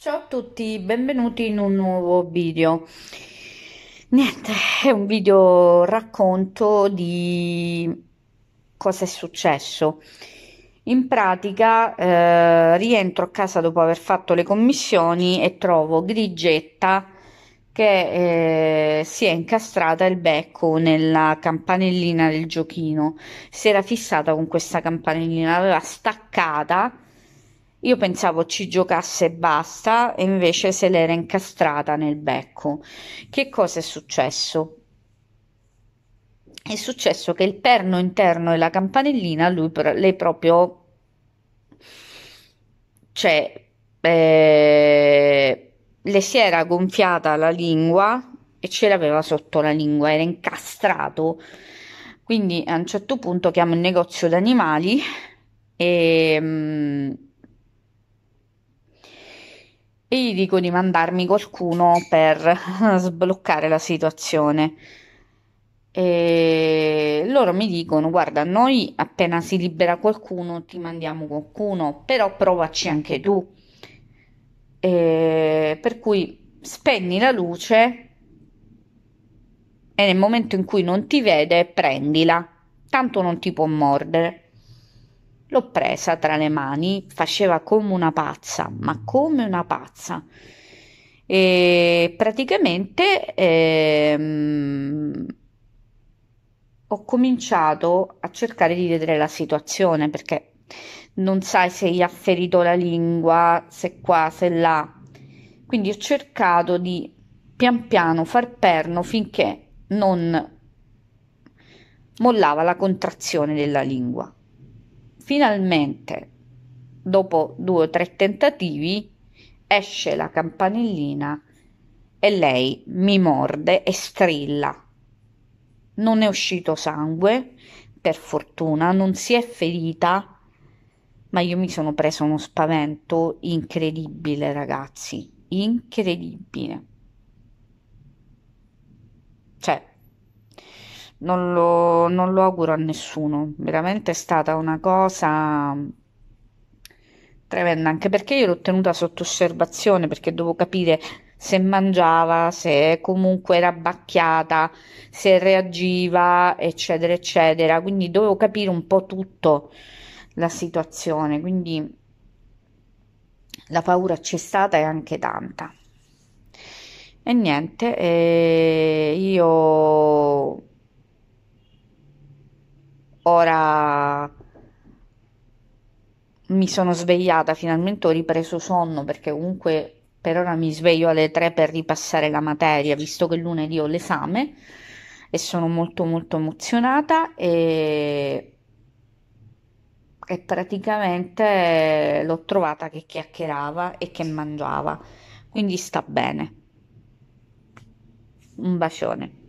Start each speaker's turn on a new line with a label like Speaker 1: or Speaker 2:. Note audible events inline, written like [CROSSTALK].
Speaker 1: Ciao a tutti, benvenuti in un nuovo video. Niente, è un video racconto di cosa è successo. In pratica eh, rientro a casa dopo aver fatto le commissioni e trovo Grigetta che eh, si è incastrata il becco nella campanellina del giochino. Si era fissata con questa campanellina, l'aveva staccata io pensavo ci giocasse e basta, e invece se l'era incastrata nel becco. Che cosa è successo? È successo che il perno interno e la campanellina lui le proprio cioè eh, le si era gonfiata la lingua e ce l'aveva sotto la lingua, era incastrato. Quindi a un certo punto chiamo il negozio d'animali e mm, e gli dico di mandarmi qualcuno per [LAUGHS] sbloccare la situazione. E loro mi dicono: Guarda, noi appena si libera qualcuno ti mandiamo qualcuno, però provaci anche tu. E per cui spegni la luce e nel momento in cui non ti vede prendila, tanto non ti può mordere. L'ho presa tra le mani, faceva come una pazza, ma come una pazza. E praticamente ehm, ho cominciato a cercare di vedere la situazione perché non sai se gli ha ferito la lingua, se qua, se là. Quindi ho cercato di pian piano far perno finché non mollava la contrazione della lingua. Finalmente, dopo due o tre tentativi, esce la campanellina e lei mi morde e strilla. Non è uscito sangue, per fortuna, non si è ferita, ma io mi sono preso uno spavento incredibile, ragazzi, incredibile. non lo, non lo auguro a nessuno. Veramente è stata una cosa tremenda, anche perché io l'ho tenuta sotto osservazione, perché dovevo capire se mangiava, se comunque era abbacchiata, se reagiva, eccetera, eccetera. Quindi dovevo capire un po' tutto la situazione, quindi la paura c'è stata e anche tanta. E niente, eh, io Ora mi sono svegliata, finalmente ho ripreso sonno perché comunque per ora mi sveglio alle 3 per ripassare la materia, visto che lunedì ho l'esame e sono molto molto emozionata e, e praticamente l'ho trovata che chiacchierava e che mangiava, quindi sta bene. Un bacione.